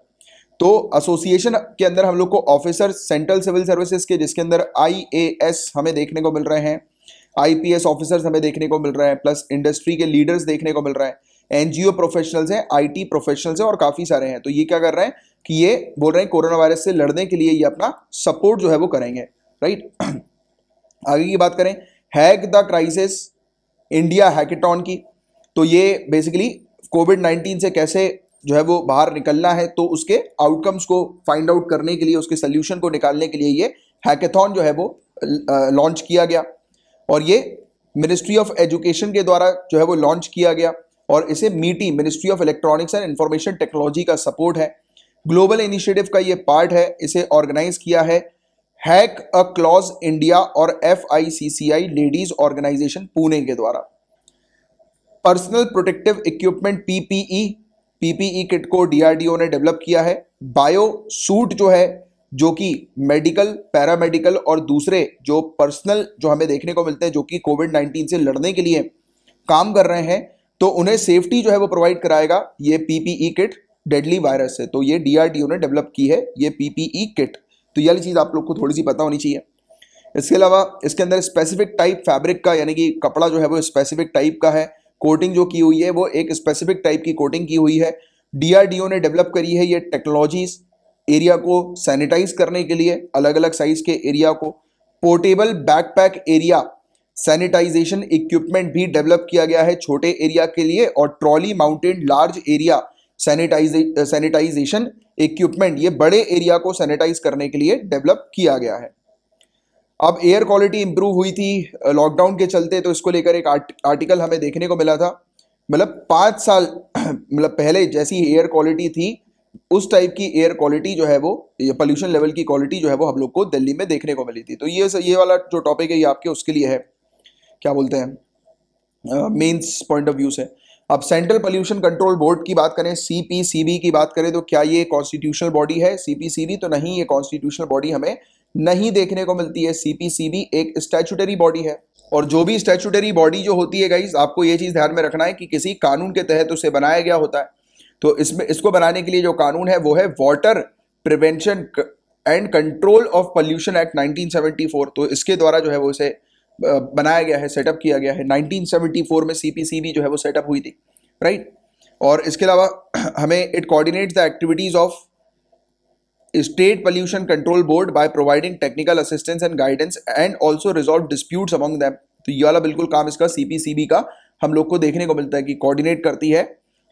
तो एसोसिएशन के अंदर हम लोग को ऑफिसर सेंट्रल सिविल सर्विसेज के जिसके अंदर आईएएस हमें देखने को मिल रहे हैं आईपीएस ऑफिसर्स हमें देखने को मिल रहे हैं प्लस इंडस्ट्री के लीडर्स देखने को मिल रहे हैं एनजीओ प्रोफेशनल्स हैं आईटी प्रोफेशनल्स हैं और काफ़ी सारे हैं तो ये क्या कर रहे हैं कि ये बोल रहे हैं कोरोना वायरस से लड़ने के लिए ये अपना सपोर्ट जो है वो करेंगे राइट आगे की बात करें hack the crisis India hackathon की तो ये बेसिकली कोविड नाइन्टीन से कैसे जो है वो बाहर निकलना है तो उसके आउटकम्स को फाइंड आउट करने के लिए उसके सोल्यूशन को निकालने के लिए ये हैकेथन जो है वो लॉन्च किया गया और ये मिनिस्ट्री ऑफ एजुकेशन के द्वारा जो है वो लॉन्च किया गया और इसे MeitY ministry of electronics and information technology का सपोर्ट है ग्लोबल इनिशिएटिव का ये पार्ट है इसे ऑर्गेनाइज किया है हैक अ क्लॉज इंडिया और एफ लेडीज ऑर्गेनाइजेशन पुणे के द्वारा personal protective equipment PPE PPE kit को डीआरडीओ ने डेवलप किया है बायो सूट जो है जो कि मेडिकल पैरामेडिकल और दूसरे जो पर्सनल जो हमें देखने को मिलते हैं जो कि कोविड 19 से लड़ने के लिए काम कर रहे हैं तो उन्हें सेफ्टी जो है वो प्रोवाइड कराएगा ये पीपीई किट डेडली वायरस है तो ये डीआरडीओ ने डेवलप की है ये पीपीई किट तो यही चीज़ आप लोग को थोड़ी सी पता होनी चाहिए इसके अलावा इसके अंदर स्पेसिफिक टाइप फैब्रिक का यानी कि कपड़ा जो है वो स्पेसिफिक टाइप का है कोटिंग जो की हुई है वो एक स्पेसिफिक टाइप की कोटिंग की हुई है डीआरडीओ ने डेवलप करी है ये टेक्नोलॉजीज एरिया को सैनिटाइज करने के लिए अलग अलग साइज के एरिया को portable backpack area sanitisation equipment भी डेवलप किया गया है छोटे एरिया के लिए और trolley mounted large area sanitise sanitisation equipment ये बड़े एरिया को सैनिटाइज करने के लिए डेवलप किया गया है अब एयर क्वालिटी इंप्रूव हुई थी लॉकडाउन के चलते तो इसको लेकर एक आर्ट, आर्टिकल हमें देखने को मिला था मतलब पाँच साल मतलब पहले जैसी एयर क्वालिटी थी उस टाइप की एयर क्वालिटी जो है वो पोल्यूशन लेवल की क्वालिटी जो है वो हम लोग को दिल्ली में देखने को मिली थी तो ये ये वाला जो टॉपिक है ये आपके उसके लिए है क्या बोलते हैं मेन्स पॉइंट ऑफ व्यू से अब सेंट्रल पोल्यूशन कंट्रोल बोर्ड की बात करें सी की बात करें तो क्या ये कॉन्स्टिट्यूशनल बॉडी है सी तो नहीं ये कॉन्स्टिट्यूशनल बॉडी हमें नहीं देखने को मिलती है सीपीसीबी एक स्टैचुटरी बॉडी है और जो भी स्टैचुटरी बॉडी जो होती है गाइज आपको ये चीज़ ध्यान में रखना है कि किसी कानून के तहत उसे बनाया गया होता है तो इसमें इसको बनाने के लिए जो कानून है वो है water prevention and control of pollution act 1974 तो इसके द्वारा जो है वो इसे बनाया गया है सेटअप किया गया है 1974 में सीपीसीबी जो है वो सेटअप हुई थी राइट और इसके अलावा हमें it coordinates the activities of state pollution control board by providing technical assistance and guidance and also resolve disputes among them तो ये वाला बिल्कुल काम इसका सीपीसीबी का हम लोग को देखने को मिलता है कि कोऑर्डिनेट करती है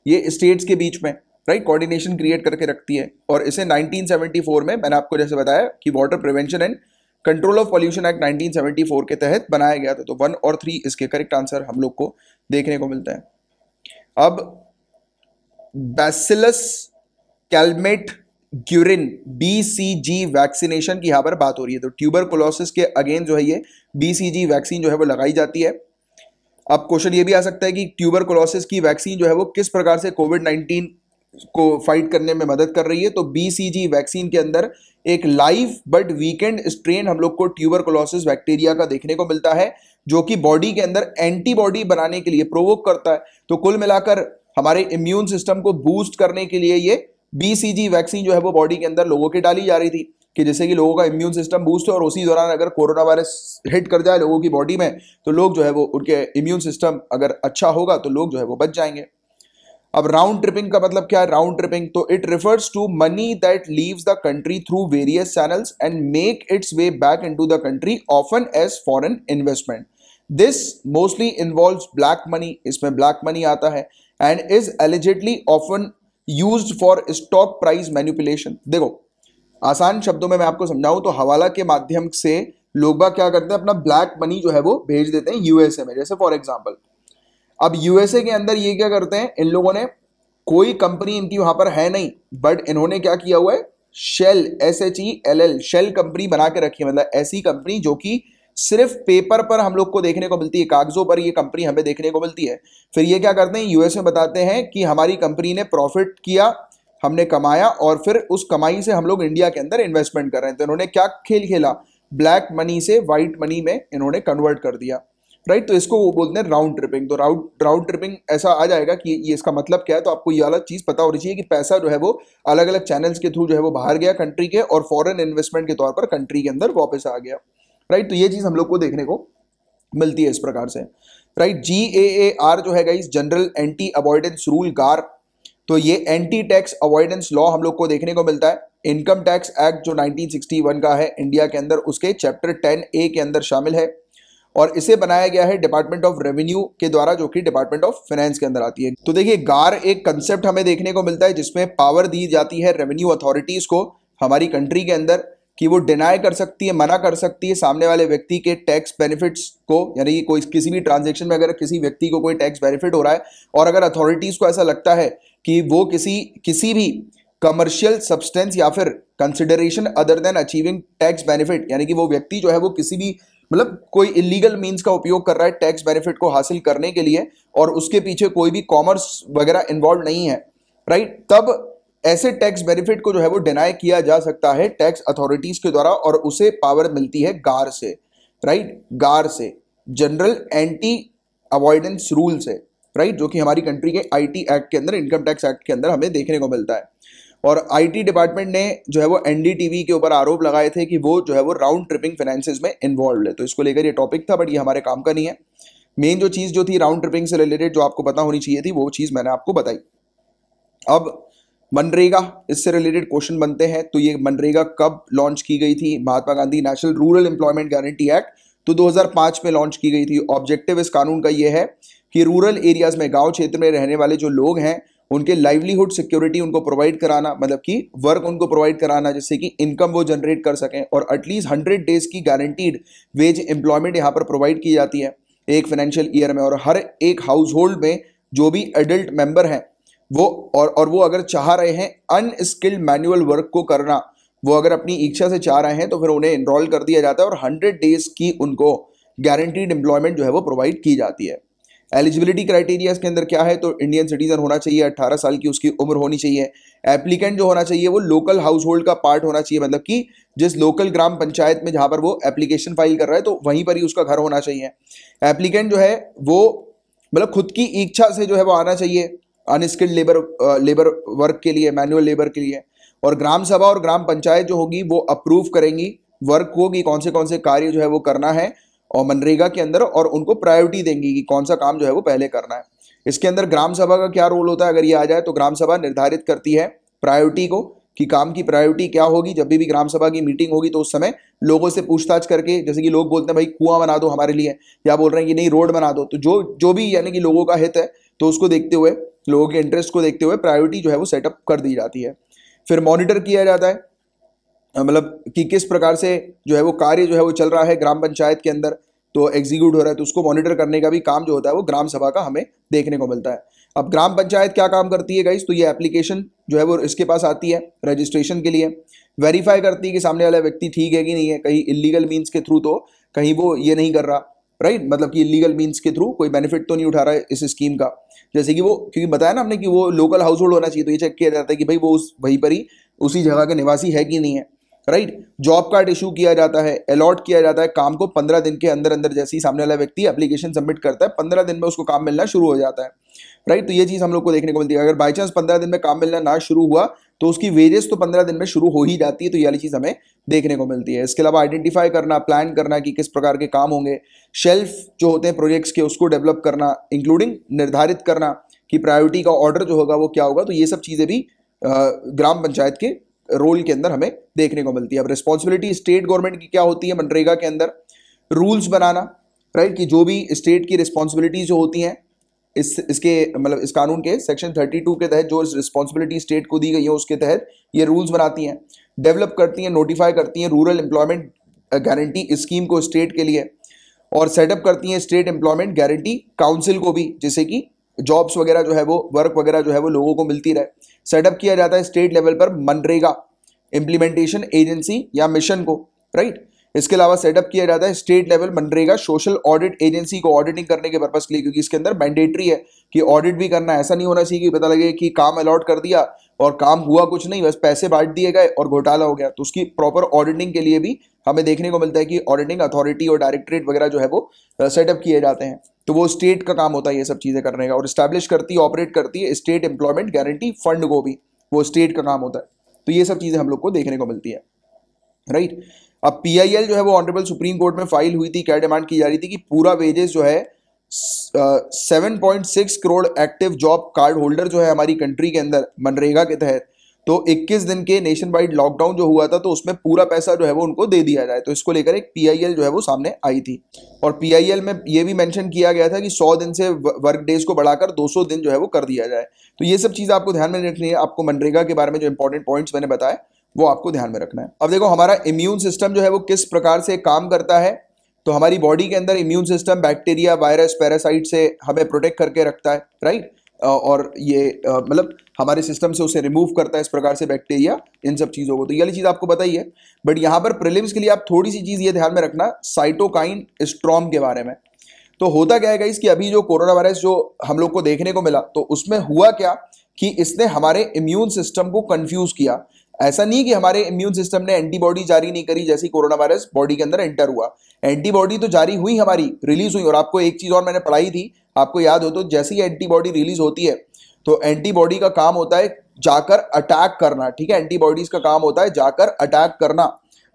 ये स्टेट्स के बीच में राइट कोऑर्डिनेशन क्रिएट करके रखती है और इसे 1974 में मैंने आपको जैसे बताया कि water prevention and control of pollution act 1974 के तहत बनाया गया था तो वन और थ्री इसके करेक्ट आंसर हम लोग को देखने को मिलता है अब bacillus Calmette Guerin BCG vaccination की यहाँ पर बात हो रही है तो ट्यूबर कोलोसिस के अगेन जो है ये बीसीजी वैक्सीन जो है वो लगाई जाती है अब क्वेश्चन ये भी आ सकता है कि ट्यूबर कोलोसिस की वैक्सीन जो है वो किस प्रकार से कोविड नाइन्टीन को फाइट करने में मदद कर रही है तो बीसीजी वैक्सीन के अंदर एक लाइव बट वीकेंड स्ट्रेन हम लोग को ट्यूबर कोलोसिस बैक्टीरिया का देखने को मिलता है जो कि बॉडी के अंदर एंटीबॉडी बनाने के लिए प्रोवोक करता है तो कुल मिलाकर हमारे इम्यून सिस्टम को बूस्ट करने के लिए ये बीसीजी वैक्सीन जो है वो बॉडी के अंदर लोगों के डाली जा रही थी कि जैसे कि लोगों का इम्यून सिस्टम बूस्ट है और उसी दौरान अगर कोरोना वायरस हिट कर जाए लोगों की बॉडी में तो लोग जो है वो उनके इम्यून सिस्टम अगर अच्छा होगा तो लोग जो है वो बच जाएंगे अब राउंड ट्रिपिंग का मतलब क्या है राउंड ट्रिपिंग तो it refers to money that leaves the country through various channels and make its way back into the country often as foreign investment this mostly involve black money इसमें black money आता है and is illicitly often use for stock price manipulation देखो आसान शब्दों में मैं आपको समझाऊं तो हवाला के माध्यम से लोग बाग क्या करते हैं अपना ब्लैक मनी जो है वो भेज देते हैं यूएसए में जैसे फॉर एग्जाम्पल अब यूएसए के अंदर ये क्या करते हैं इन लोगों ने कोई कंपनी इनकी वहां पर है नहीं बट इन्होंने क्या किया हुआ है shell S H E L L shell company बना के रखी है मतलब ऐसी कंपनी जो कि सिर्फ पेपर पर हम लोग को देखने को मिलती है कागजों पर ये कंपनी हमें देखने को मिलती है फिर ये क्या करते हैं यूएस में बताते हैं कि हमारी कंपनी ने प्रॉफिट किया हमने कमाया और फिर उस कमाई से हम लोग इंडिया के अंदर इन्वेस्टमेंट कर रहे हैं तो इन्होंने क्या खेल खेला ब्लैक मनी से व्हाइट मनी में इन्होंने कन्वर्ट कर दिया राइट तो इसको वो बोलते हैं राउंड ट्रिपिंग तो राउंड राउंड ट्रिपिंग ऐसा आ जाएगा कि ये इसका मतलब क्या है तो आपको ये अलग चीज़ पता होनी चाहिए कि पैसा जो है वो अलग अलग चैनल्स के थ्रू जो है वो बाहर गया कंट्री के और फॉरेन इन्वेस्टमेंट के तौर पर कंट्री के अंदर वापस आ गया राइट तो ये चीज़ हम लोग को देखने को मिलती है इस प्रकार से राइट जी ए ए आर जो है guys general anti avoidance rule GAAR तो ये एंटी टैक्स अवॉइडेंस लॉ हम लोग को देखने को मिलता है इनकम टैक्स एक्ट जो 1961 का है इंडिया के अंदर उसके चैप्टर 10 ए के अंदर शामिल है और इसे बनाया गया है डिपार्टमेंट ऑफ रेवेन्यू के द्वारा जो कि डिपार्टमेंट ऑफ फाइनेंस के अंदर आती है तो देखिए गार एक कंसेप्ट हमें देखने को मिलता है जिसमें पावर दी जाती है रेवेन्यू अथॉरिटीज़ को हमारी कंट्री के अंदर कि वो डिनाई कर सकती है मना कर सकती है सामने वाले व्यक्ति के टैक्स बेनिफिट्स को यानी कि कोई किसी भी ट्रांजेक्शन में अगर किसी व्यक्ति को कोई टैक्स बेनिफिट हो रहा है और अगर अथॉरिटीज़ को ऐसा लगता है कि वो किसी किसी भी कमर्शियल सब्सटेंस या फिर consideration other than achieving tax benefit यानी कि वो व्यक्ति जो है वो किसी भी मतलब कोई इलीगल मीन्स का उपयोग कर रहा है टैक्स बेनिफिट को हासिल करने के लिए और उसके पीछे कोई भी कॉमर्स वगैरह इन्वॉल्व नहीं है राइट तब ऐसे टैक्स बेनिफिट को जो है वो डिनाई किया जा सकता है टैक्स अथॉरिटीज के द्वारा और उसे पावर मिलती है गार से राइट गार से जनरल एंटी अवॉइडेंस रूल से राइट जो कि हमारी कंट्री के आईटी एक्ट के अंदर इनकम टैक्स एक्ट के अंदर हमें देखने को मिलता है और आईटी डिपार्टमेंट ने जो है वो एनडीटीवी के ऊपर आरोप लगाए थे कि वो जो है वो राउंड ट्रिपिंग फाइनेंस में इन्वॉल्व है तो इसको लेकर ये टॉपिक था बट ये हमारे काम का नहीं है मेन जो चीज़ जो थी राउंड ट्रिपिंग से रिलेटेड जो आपको पता होनी चाहिए थी वो चीज़ मैंने आपको बताई अब मनरेगा इससे रिलेटेड क्वेश्चन बनते हैं तो ये मनरेगा कब लॉन्च की गई थी Mahatma Gandhi national rural employment guarantee act तो 2005 में लॉन्च की गई थी ऑब्जेक्टिव इस कानून का ये है कि रूरल एरियाज में गांव क्षेत्र में रहने वाले जो लोग हैं उनके लाइवलीहुड सिक्योरिटी उनको प्रोवाइड कराना मतलब कि वर्क उनको प्रोवाइड कराना जिससे कि इनकम वो जनरेट कर सकें और एटलीस्ट हंड्रेड डेज की गारंटीड वेज एम्प्लॉयमेंट यहाँ पर प्रोवाइड की जाती है एक फाइनेंशियल ईयर में और हर एक हाउस होल्ड में जो भी एडल्ट मेंबर हैं वो और और वो अगर चाह रहे हैं अनस्किल्ड मैनुअल वर्क को करना वो अगर अपनी इच्छा से चाह रहे हैं तो फिर उन्हें इनरोल कर दिया जाता है और हंड्रेड डेज की उनको गारंटीड एम्प्लॉयमेंट जो है वो प्रोवाइड की जाती है एलिजिबिलिटी क्राइटेरिया के अंदर क्या है तो इंडियन सिटीजन होना चाहिए अट्ठारह साल की उसकी उम्र होनी चाहिए एप्लीकेंट जो होना चाहिए वो लोकल हाउस होल्ड का पार्ट होना चाहिए मतलब कि जिस लोकल ग्राम पंचायत में जहाँ पर वो एप्लीकेशन फाइल कर रहा है तो वहीं पर ही उसका घर होना चाहिए एप्लीकेंट जो है वो मतलब खुद की इच्छा से जो है वो आना चाहिए अनस्किल्ड लेबर लेबर वर्क के लिए मैनुअल लेबर के लिए और ग्राम सभा और ग्राम पंचायत जो होगी वो अप्रूव करेंगी वर्क को कि कौन से कौन से कार्य जो है वो करना है और मनरेगा के अंदर और उनको प्रायोरिटी देंगी कि कौन सा काम जो है वो पहले करना है इसके अंदर ग्राम सभा का क्या रोल होता है अगर ये आ जाए तो ग्राम सभा निर्धारित करती है प्रायोरिटी को कि काम की प्रायोरिटी क्या होगी जब भी भी ग्राम सभा की मीटिंग होगी तो उस समय लोगों से पूछताछ करके जैसे कि लोग बोलते हैं भाई कुआं बना दो हमारे लिए या बोल रहे हैं कि नहीं रोड बना दो तो जो जो भी यानी कि लोगों का हित है तो उसको देखते हुए लोगों के इंटरेस्ट को देखते हुए प्रायोरिटी जो है वो सेटअप कर दी जाती है फिर मॉनिटर किया जाता है मतलब कि किस प्रकार से जो है वो कार्य जो है वो चल रहा है ग्राम पंचायत के अंदर तो एग्जीक्यूट हो रहा है तो उसको मॉनिटर करने का भी काम जो होता है वो ग्राम सभा का हमें देखने को मिलता है अब ग्राम पंचायत क्या काम करती है गाइस तो ये एप्लीकेशन जो है वो इसके पास आती है रजिस्ट्रेशन के लिए वेरीफाई करती है कि सामने वाला व्यक्ति ठीक है कि नहीं है कहीं इलीगल मीन्स के थ्रू तो कहीं वो ये नहीं कर रहा राइट मतलब कि इलीगल मीन्स के थ्रू कोई बेनिफिट तो नहीं उठा रहा है इस स्कीम का जैसे कि वो क्योंकि बताया ना हमने कि वो लोकल हाउस होल्ड होना चाहिए तो ये चेक किया जाता है कि भाई वो उस वहीं पर ही उसी जगह का निवासी है कि नहीं है राइट जॉब कार्ड इशू किया जाता है अलॉट किया जाता है काम को पंद्रह दिन के अंदर अंदर जैसे ही सामने वाला व्यक्ति एप्लीकेशन सबमिट करता है पंद्रह दिन में उसको काम मिलना शुरू हो जाता है राइट तो ये चीज़ हम लोग को देखने को मिलती है अगर बाई चांस पंद्रह दिन में काम मिलना ना शुरू हुआ तो उसकी वेजेस तो पंद्रह दिन में शुरू हो ही जाती है तो ये वाली चीज़ हमें देखने को मिलती है इसके अलावा आइडेंटिफाई करना प्लान करना कि किस प्रकार के काम होंगे शेल्फ जो होते हैं प्रोजेक्ट्स के उसको डेवलप करना इंक्लूडिंग निर्धारित करना कि प्रायोरिटी का ऑर्डर जो होगा वो क्या होगा तो ये सब चीज़ें भी ग्राम पंचायत के रोल के अंदर हमें देखने को मिलती है अब रिस्पॉन्सिबिलिटी स्टेट गवर्नमेंट की क्या होती है मनरेगा के अंदर रूल्स बनाना राइट कि जो भी स्टेट की रिस्पॉन्सिबिलिटीज जो होती हैं इस इसके मतलब इस कानून के सेक्शन 32 के तहत जो रिस्पॉन्सिबिलिटी स्टेट को दी गई है उसके तहत ये रूल्स बनाती हैं डेवलप करती हैं नोटिफाई करती हैं रूरल एम्प्लॉयमेंट गारंटी स्कीम को स्टेट के लिए और सेटअप करती हैं स्टेट एम्प्लॉयमेंट गारंटी काउंसिल को भी जैसे कि जॉब्स वगैरह जो है वो वर्क वगैरह जो है वो लोगों को मिलती रहे सेटअप किया जाता है स्टेट लेवल पर मनरेगा इम्प्लीमेंटेशन एजेंसी या मिशन को राइट right? इसके अलावा सेटअप किया जाता है स्टेट लेवल मनरेगा सोशल ऑडिट एजेंसी को ऑडिटिंग करने के पर्पज के लिए क्योंकि इसके अंदर मैंडेटरी है कि ऑडिट भी करना ऐसा नहीं होना चाहिए कि पता लगे कि काम अलॉट कर दिया और काम हुआ कुछ नहीं बस पैसे बांट दिए गए और घोटाला हो गया तो उसकी प्रॉपर ऑडिटिंग के लिए भी हमें देखने को मिलता है कि ऑडिटिंग अथॉरिटी और डायरेक्टरेट वगैरह जो है वो सेटअप किए जाते हैं तो वो स्टेट का काम होता है ये सब चीज़ें करने का और स्टैब्लिश करती है ऑपरेट करती है स्टेट एम्प्लॉयमेंट गारंटी फंड को भी वो स्टेट का काम होता है तो ये सब चीज़ें हम लोग को देखने को मिलती है राइट right? अब पीआईएल जो है वो ऑनरेबल सुप्रीम कोर्ट में फाइल हुई थी क्या डिमांड की जा रही थी कि पूरा वेजेस जो है seven point six crore active job card holder जो है हमारी कंट्री के अंदर मनरेगा के तहत तो 21 दिन के नेशन वाइड लॉकडाउन जो हुआ था तो उसमें पूरा पैसा जो है वो उनको दे दिया जाए तो इसको लेकर एक पीआईएल जो है वो सामने आई थी और पीआईएल में ये भी मेंशन किया गया था कि 100 दिन से वर्क डेज को बढ़ाकर 200 दिन जो है वो कर दिया जाए तो ये सब चीज़ आपको ध्यान में रखनी है आपको मनरेगा के बारे में जो इंपॉर्टेंट पॉइंट्स मैंने बताया वो आपको ध्यान में रखना है अब देखो हमारा इम्यून सिस्टम जो है वो किस प्रकार से काम करता है तो हमारी बॉडी के अंदर immune system bacteria virus parasite से हमें प्रोटेक्ट करके रखता है राइट और ये मतलब हमारे सिस्टम से उसे रिमूव करता है इस प्रकार से बैक्टीरिया इन सब चीज़ों को तो ये वाली चीज़ आपको पता ही है बट यहाँ पर प्रिलिम्स के लिए आप थोड़ी सी चीज़ ये ध्यान में रखना साइटोकाइन स्ट्रॉम के बारे में तो होता क्या है इसकी अभी जो कोरोना वायरस जो हम लोग को देखने को मिला तो उसमें हुआ क्या कि इसने हमारे इम्यून सिस्टम को कंफ्यूज किया ऐसा नहीं कि हमारे इम्यून सिस्टम ने एंटीबॉडी जारी नहीं करी जैसे कोरोना वायरस बॉडी के अंदर एंटर हुआ एंटीबॉडी तो जारी हुई हमारी रिलीज हुई और आपको एक चीज़ और मैंने पढ़ाई थी आपको याद हो तो जैसे ही एंटीबॉडी रिलीज होती है तो एंटीबॉडी का काम होता है जाकर अटैक करना ठीक है एंटीबॉडीज का काम होता है जाकर अटैक करना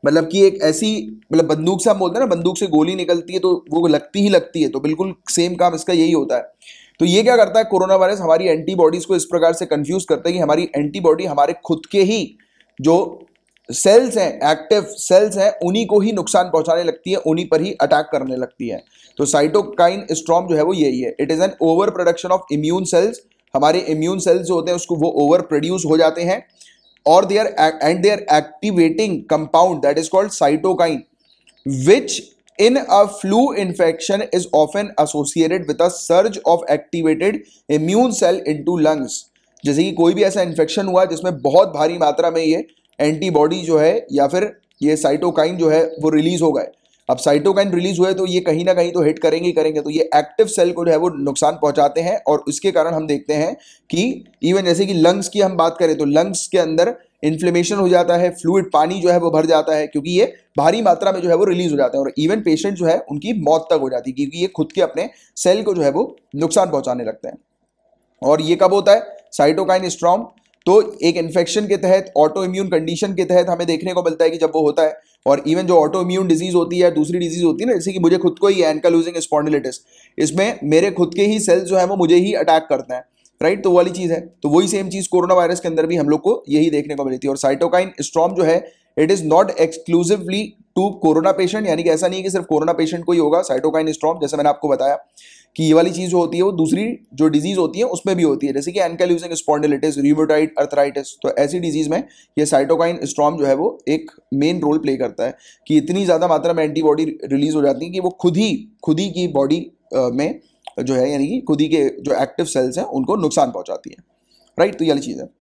मतलब कि एक ऐसी मतलब बंदूक से हम बोलते हैं ना बंदूक से गोली निकलती है तो वो लगती ही लगती है तो बिल्कुल सेम काम इसका यही होता है तो ये क्या करता है कोरोना वायरस हमारी एंटीबॉडीज को इस प्रकार से कंफ्यूज करता है कि हमारी एंटीबॉडी हमारे खुद के ही जो सेल्स हैं एक्टिव सेल्स हैं उन्हीं को ही नुकसान पहुंचाने लगती है उन्हीं पर ही अटैक करने लगती है तो साइटोकाइन स्ट्रॉम जो है वो यही है it is an over production of immune cells हमारे इम्यून सेल्स जो होते हैं उसको वो ओवर प्रोड्यूस हो जाते हैं और they are and they are activating compound that is called cytokine which a flu infection is often associated with a surge of activated immune cell into lungs जैसे कि कोई भी ऐसा इन्फेक्शन हुआ जिसमें बहुत भारी मात्रा में ये एंटीबॉडी जो है या फिर ये साइटोकाइन जो है वो रिलीज़ हो गए अब साइटोकाइन रिलीज हुए तो ये कहीं ना कहीं तो हिट करेंगे ही करेंगे तो ये एक्टिव सेल को जो है वो नुकसान पहुंचाते हैं और उसके कारण हम देखते हैं कि इवन जैसे कि लंग्स की हम बात करें तो लंग्स के अंदर इन्फ्लेमेशन हो जाता है फ्लूड पानी जो है वो भर जाता है क्योंकि ये भारी मात्रा में जो है वो रिलीज हो जाते हैं और इवन पेशेंट जो है उनकी मौत तक हो जाती है क्योंकि ये खुद के अपने सेल को जो है वो नुकसान पहुंचाने लगते हैं और ये कब होता है साइटोकाइन स्ट्रॉम तो एक इन्फेक्शन के तहत ऑटो इम्यून कंडीशन के तहत हमें देखने को मिलता है कि जब वो होता है और इवन जो ऑटो इम्यून डिजीज होती है दूसरी डिजीज होती है ना जैसे कि मुझे खुद को ही एनका लूजिंग स्पॉन्डिलिटिस इसमें मेरे खुद के ही सेल्स जो है वो मुझे ही अटैक करते हैं राइट तो वाली चीज़ है तो वही सेम चीज़ कोरोना वायरस के अंदर भी हम लोग को यही देखने को मिलती है और साइटोकाइन स्ट्रॉम जो है it is not exclusively to corona patient यानी कि ऐसा नहीं है कि सिर्फ कोरोना पेशेंट को ही होगा साइटोकाइन स्ट्रॉम जैसे मैंने आपको बताया कि ये वाली चीज़ जो होती है वो दूसरी जो डिजीज़ होती है उसमें भी होती है जैसे कि एनकेल्यूजिंग स्पॉन्डिलिटिस रिवोटाइट अर्थराइटिस तो ऐसी डिजीज़ में ये साइटोकाइन स्ट्रॉम जो है वो एक मेन रोल प्ले करता है कि इतनी ज़्यादा मात्रा में एंटीबॉडी रिलीज हो जाती है कि वो खुद ही खुद ही की बॉडी में जो है यानी कि खुद ही के जो एक्टिव सेल्स हैं उनको नुकसान पहुँचाती है राइट तो ये वाली चीज़ है